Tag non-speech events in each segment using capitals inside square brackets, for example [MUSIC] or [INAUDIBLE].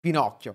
Pinocchio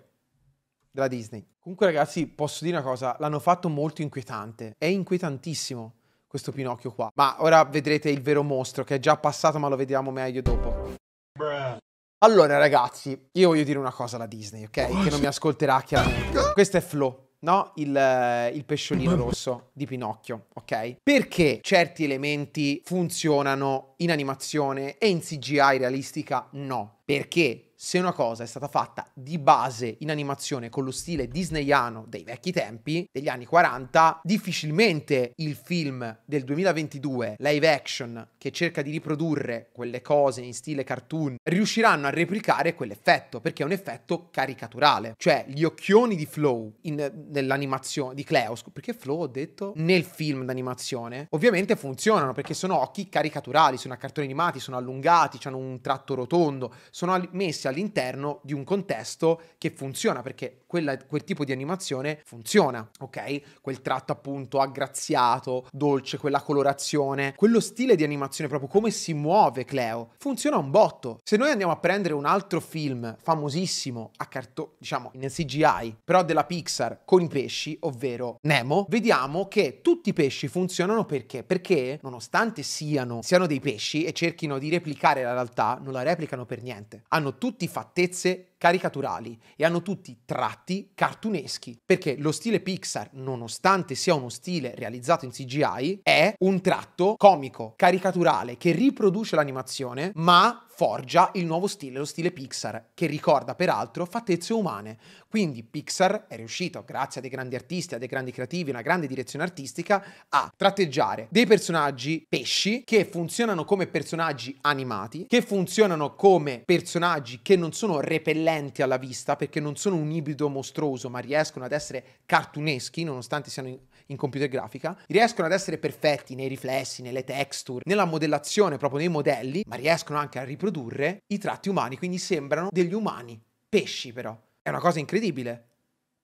della Disney. Comunque ragazzi, posso dire una cosa, l'hanno fatto molto inquietante, è inquietantissimo questo Pinocchio qua. Ma ora vedrete il vero mostro che è già passato, ma lo vediamo meglio dopo. Bruh. Allora ragazzi, io voglio dire una cosa alla Disney, ok? che non mi ascolterà chiaramente. Questo è Flo, no? Il, eh, il, pesciolino rosso di Pinocchio, ok? Perché certi elementi funzionano in animazione e in CGI realistica no? Perché se una cosa è stata fatta di base in animazione con lo stile disneyano dei vecchi tempi, degli anni 40, difficilmente il film del 2022, live action, che cerca di riprodurre quelle cose in stile cartoon, riusciranno a replicare quell'effetto, perché è un effetto caricaturale. Cioè, gli occhioni di Flow in, nell'animazione, di Cleo, perché Flow ho detto nel film d'animazione, ovviamente funzionano, perché sono occhi caricaturali, sono a cartoni animati, sono allungati, hanno un tratto rotondo, sono messi al all'interno di un contesto che funziona, perché quella, quel tipo di animazione funziona, ok? Quel tratto appunto aggraziato, dolce, quella colorazione, quello stile di animazione, proprio come si muove Cleo, funziona un botto. Se noi andiamo a prendere un altro film famosissimo a carto, diciamo in CGI, però della Pixar con i pesci, ovvero Nemo, vediamo che tutti i pesci funzionano perché? Perché nonostante siano, siano dei pesci e cerchino di replicare la realtà, non la replicano per niente. Hanno tutti fattezze caricaturali e hanno tutti tratti cartuneschi, perché lo stile Pixar, nonostante sia uno stile realizzato in CGI, è un tratto comico, caricaturale, che riproduce l'animazione, ma forgia il nuovo stile, lo stile Pixar, che ricorda peraltro fattezze umane. Quindi Pixar è riuscito, grazie a dei grandi artisti, a dei grandi creativi, una grande direzione artistica, a tratteggiare dei personaggi pesci che funzionano come personaggi animati, che funzionano come personaggi che non sono repellenti appellenti alla vista perché non sono un ibrido mostruoso, ma riescono ad essere cartuneschi, nonostante siano in, in, computer grafica, riescono ad essere perfetti nei riflessi, nelle texture, nella modellazione proprio nei modelli, ma riescono anche a riprodurre i tratti umani, quindi sembrano degli umani, pesci però. È una cosa incredibile.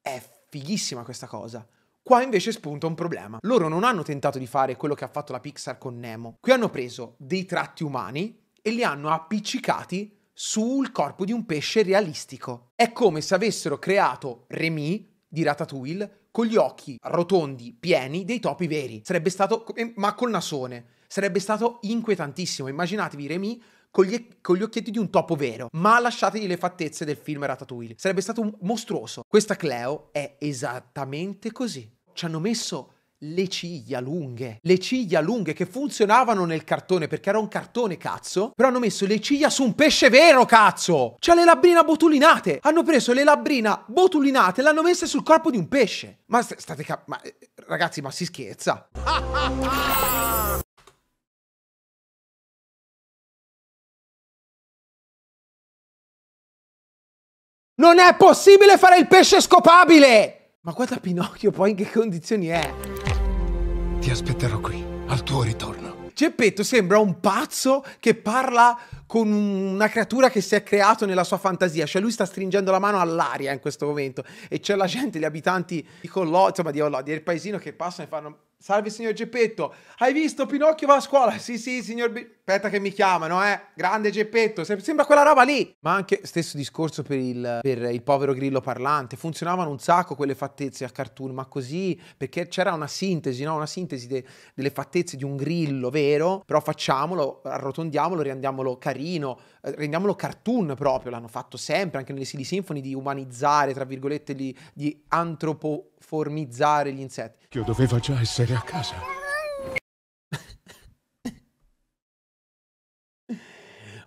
È fighissima questa cosa. Qua invece spunta un problema. Loro non hanno tentato di fare quello che ha fatto la Pixar con Nemo. Qui hanno preso dei tratti umani e li hanno appiccicati sul corpo di un pesce realistico. È come se avessero creato Remy di Ratatouille con gli occhi rotondi, pieni, dei topi veri. Sarebbe stato, eh, ma col nasone, sarebbe stato inquietantissimo. Immaginatevi Remy con gli, con gli, occhietti di un topo vero, ma lasciategli le fattezze del film Ratatouille. Sarebbe stato mostruoso. Questa Cleo è esattamente così. Ci hanno messo le ciglia lunghe, le ciglia lunghe che funzionavano nel cartone perché era un cartone cazzo, però hanno messo le ciglia su un pesce vero cazzo! C'ha le labbrina botulinate! Hanno preso le labbrina botulinate e l'hanno messe sul corpo di un pesce! Ma st state cap- ma eh, ragazzi, ma si scherza! [LAUGHS] Non è possibile fare il pesce scopabile! Ma guarda Pinocchio poi in che condizioni è? Ti aspetterò qui, al tuo ritorno. Geppetto sembra un pazzo che parla con una creatura che si è creato nella sua fantasia, cioè lui sta stringendo la mano all'aria in questo momento e c'è la gente, gli abitanti di Collodi, insomma di Collodi, del paesino che passano e fanno "Salve signor Geppetto, hai visto Pinocchio va a scuola?". "Sì, sì, signor Be Aspetta che mi chiamano, eh. Grande Geppetto, sembra quella roba lì. Ma anche stesso discorso per il, per il povero grillo parlante. Funzionavano un sacco quelle fattezze a cartoon, ma così perché c'era una sintesi, no? Una sintesi de, delle fattezze di un grillo vero, però facciamolo, arrotondiamolo, rendiamolo carino, eh, rendiamolo cartoon proprio. L'hanno fatto sempre, anche nelle Silly Symphony, di umanizzare, tra virgolette, di, di antropoformizzare gli insetti. Io doveva già essere a casa.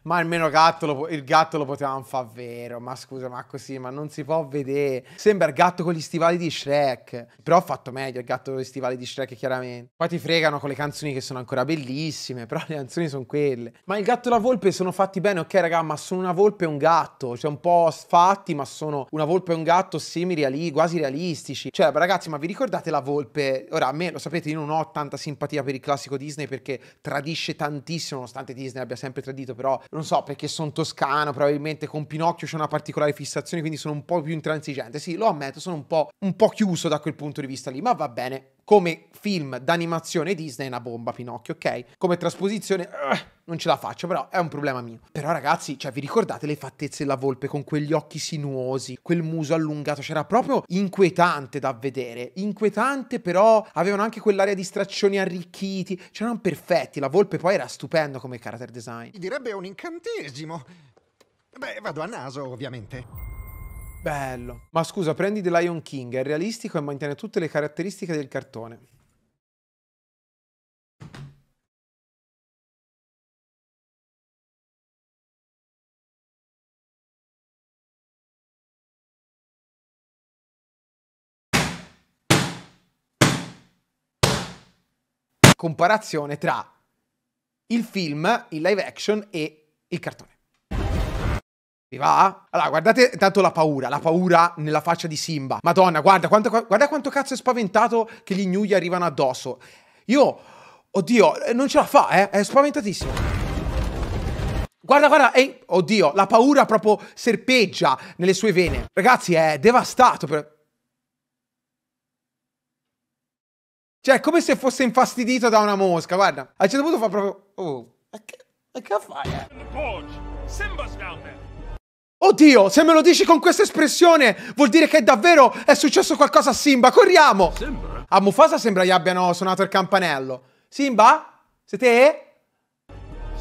ma almeno gatto lo, il gatto lo potevamo far vero, ma scusa, ma così, ma non si può vedere. Sembra il gatto con gli stivali di Shrek, però ho fatto meglio il gatto con gli stivali di Shrek chiaramente. Poi ti fregano con le canzoni che sono ancora bellissime, [LAUGHS] però le canzoni sono quelle. Ma il gatto e la volpe sono fatti bene, ok raga, ma sono una volpe e un gatto, cioè un po' sfatti, ma sono una volpe e un gatto semi reali, quasi realistici. Cioè ragazzi, ma vi ricordate la volpe? Ora a me lo sapete, io non ho tanta simpatia per il classico Disney perché tradisce tantissimo, nonostante Disney abbia sempre tradito, però non so perché sono toscano, probabilmente con Pinocchio c'è una particolare fissazione, quindi sono un po' più intransigente. Sì, lo ammetto, sono un po', un po chiuso da quel punto di vista lì, ma va bene. Come film d'animazione Disney è una bomba Pinocchio, ok? Come trasposizione... Uh, non ce la faccio, però è un problema mio. Però ragazzi, cioè vi ricordate le fattezze della volpe con quegli occhi sinuosi, quel muso allungato, c'era proprio inquietante da vedere, inquietante però avevano anche quell'aria di straccioni arricchiti, c'erano perfetti, la volpe poi era stupendo come character design. Direbbe un incantesimo. Beh, vado a naso ovviamente. Bello. Ma scusa, prendi The Lion King, è realistico e mantiene tutte le caratteristiche del cartone. comparazione tra il film, il live action e il cartone. Vi va? Allora, guardate tanto la paura, la paura nella faccia di Simba. Madonna, guarda quanto, guarda quanto cazzo è spaventato che gli gnu arrivano addosso. Io, oddio, non ce la fa, eh? È spaventatissimo. Guarda, guarda, ehi, oddio, la paura proprio serpeggia nelle sue vene. Ragazzi, è devastato per... Cioè, come se fosse infastidito da una mosca, guarda. A un certo punto fa proprio... Oh, ma che, ma che fai? Oddio, se me lo dici con questa espressione, vuol dire che davvero è successo qualcosa a Simba, corriamo! Simba? A Mufasa sembra gli abbiano suonato il campanello. Simba? Sei te?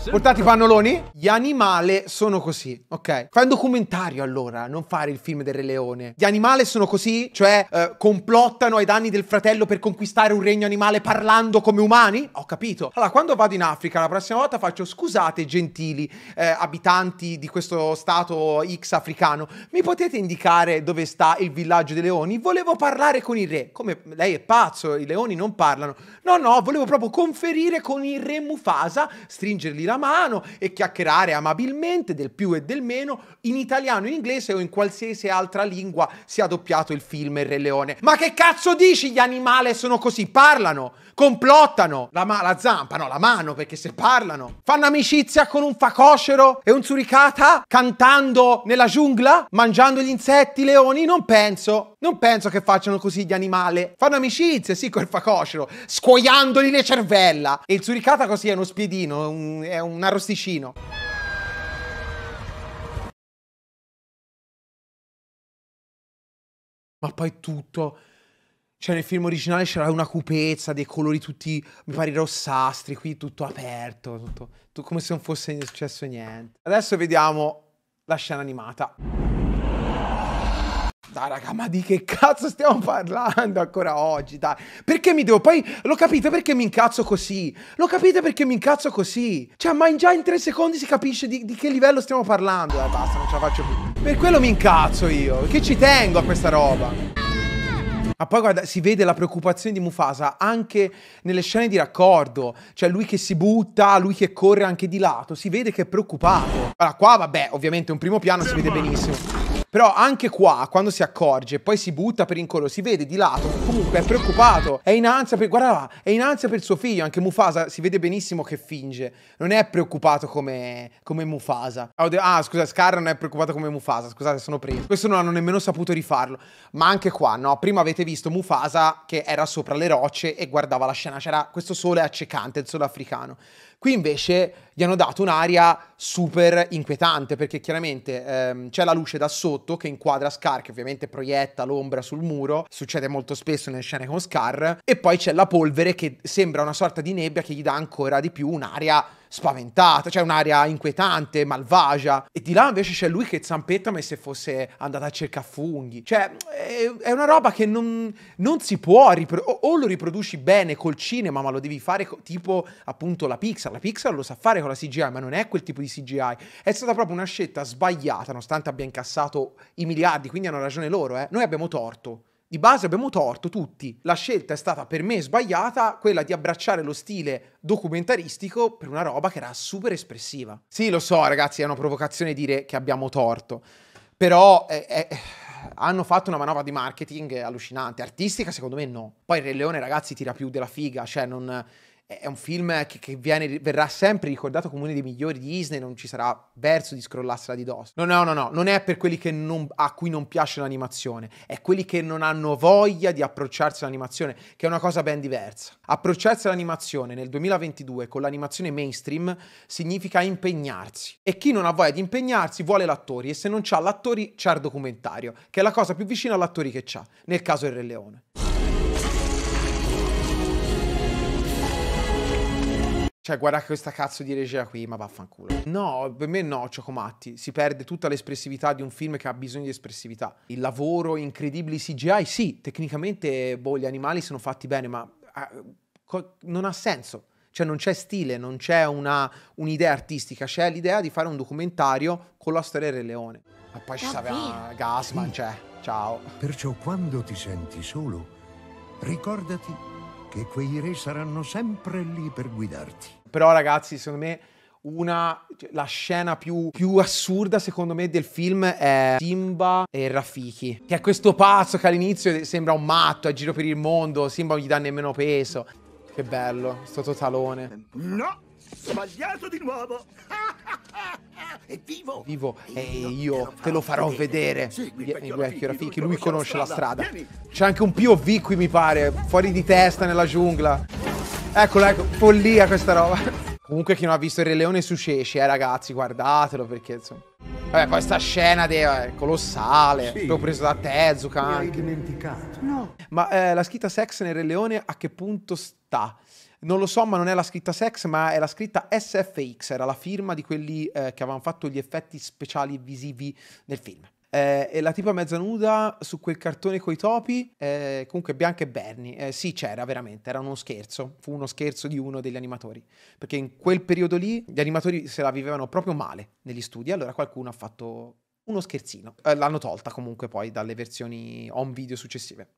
Portati i pannoloni. Gli animali sono così, ok? Fai un documentario allora, non fare il film del Re Leone. Gli animali sono così, cioè eh, complottano ai danni del fratello per conquistare un regno animale parlando come umani? Ho capito. Allora, quando vado in Africa la prossima volta faccio scusate gentili eh, abitanti di questo stato X africano, mi potete indicare dove sta il villaggio dei leoni? Volevo parlare con il re. Come lei è pazzo, i leoni non parlano. No, no, volevo proprio conferire con il re Mufasa, stringergli la la mano e chiacchierare amabilmente del più e del meno in italiano, in inglese o in qualsiasi altra lingua sia doppiato il film Il Re Leone. Ma che cazzo dici gli animali sono così? Parlano! complottano la, ma- la zampa, no, la mano perché se parlano, fanno amicizia con un facocero e un suricata cantando nella giungla, mangiando gli insetti, leoni, non penso, non penso che facciano così gli animali. Fanno amicizia, sì, col facocero, scuoiandogli le cervella. E il suricata così è uno spiedino, un, è un arrosticino. Ma poi tutto cioè nel film originale c'era una cupezza, dei colori tutti, mi pare, rossastri, qui tutto aperto, tutto, tutto come se non fosse successo niente. Adesso vediamo la scena animata. Dai raga, ma di che cazzo stiamo parlando ancora oggi, dai? Perché mi devo... Poi lo capite perché mi incazzo così? Lo capite perché mi incazzo così? Cioè, ma in già in tre secondi si capisce di, di che livello stiamo parlando. Dai, basta, non ce la faccio più. Per quello mi incazzo io, che ci tengo a questa roba. Ma ah, poi guarda, si vede la preoccupazione di Mufasa anche nelle scene di raccordo, cioè lui che si butta, lui che corre anche di lato, si vede che è preoccupato. Allora qua vabbè, ovviamente un primo piano si vede benissimo. Però anche qua, quando si accorge, e poi si butta per incollo, si vede di lato, comunque è preoccupato, è in ansia per, guarda, là, è in ansia per suo figlio, anche Mufasa si vede benissimo che finge, non è preoccupato come, come Mufasa. Ah, scusa, Scar non è preoccupato come Mufasa, scusate, sono preso. Questo non hanno nemmeno saputo rifarlo. Ma anche qua, no, prima avete visto Mufasa che era sopra le rocce e guardava la scena, c'era questo sole accecante, il sole africano. Qui invece gli hanno dato un'aria super inquietante perché chiaramente ehm, c'è la luce da sotto che inquadra Scar, che ovviamente proietta l'ombra sul muro, succede molto spesso nelle scene con Scar, e poi c'è la polvere che sembra una sorta di nebbia che gli dà ancora di più un'aria spaventata, c'è cioè un'aria inquietante, malvagia. E di là invece c'è lui che zampetta come se fosse andata a cercare funghi. Cioè, è, una roba che non, non si può riprodurre. O, lo riproduci bene col cinema, ma lo devi fare tipo appunto la Pixar. La Pixar lo sa fare con la CGI, ma non è quel tipo di CGI. È stata proprio una scelta sbagliata, nonostante abbia incassato i miliardi, quindi hanno ragione loro, eh. Noi abbiamo torto di base abbiamo torto tutti. La scelta è stata per me sbagliata, quella di abbracciare lo stile documentaristico per una roba che era super espressiva. Sì, lo so ragazzi, è una provocazione dire che abbiamo torto, però eh, eh, hanno fatto una manovra di marketing allucinante, artistica secondo me no. Poi Re Leone ragazzi tira più della figa, cioè non è un film che, che viene, verrà sempre ricordato come uno dei migliori di Disney, non ci sarà verso di scrollarsela di dosso. No, no, no, no, non è per quelli non, a cui non piace l'animazione, è quelli che non hanno voglia di approcciarsi all'animazione, che è una cosa ben diversa. Approcciarsi all'animazione nel 2022 con l'animazione mainstream significa impegnarsi. E chi non ha voglia di impegnarsi vuole l'attore, e se non c'ha l'attore c'ha il documentario, che è la cosa più vicina all'attore che c'ha, nel caso il Re Leone. Cioè, guarda questa cazzo di regia qui, ma vaffanculo. No, per me no, Ciocomatti. Si perde tutta l'espressività di un film che ha bisogno di espressività. Il lavoro, incredibili CGI, sì, tecnicamente, boh, gli animali sono fatti bene, ma eh, non ha senso. Cioè, non c'è stile, non c'è un'idea un artistica, c'è l'idea di fare un documentario con la storia del leone. Ma poi ci sarà Gasman, sì. cioè, ciao. Perciò quando ti senti solo, ricordati che quei re saranno sempre lì per guidarti. Però ragazzi, secondo me una, cioè, la scena più, più, assurda secondo me del film è Simba e Rafiki che è questo pazzo che all'inizio sembra un matto a giro per il mondo Simba non gli dà nemmeno peso che bello sto totalone no Sbagliato di nuovo! [LAUGHS] È vivo! Vivo e eh, io te lo farò vedere. Eh, Chiorafiki, lui conosce la strada. C'è anche un POV qui, mi pare, fuori di testa nella giungla. Eccolo, ecco, follia questa roba. [LAUGHS] Comunque chi non ha visto il Re Leone su Ceci, eh ragazzi, guardatelo perché insomma... Vabbè, poi scena è eh, colossale, sì. l'ho preso da Tezuka. Mi anche. dimenticato. No. Ma eh, la scritta sex nel Re Leone a che punto sta? non lo so, ma non è la scritta sex, ma è la scritta SFX, era la firma di quelli eh, che avevano fatto gli effetti speciali visivi nel film. Eh, e la tipa mezza nuda su quel cartone coi topi, eh, comunque Bianca e Bernie, eh, sì c'era veramente, era uno scherzo, fu uno scherzo di uno degli animatori, perché in quel periodo lì gli animatori se la vivevano proprio male negli studi, allora qualcuno ha fatto uno scherzino, eh, l'hanno tolta comunque poi dalle versioni home video successive.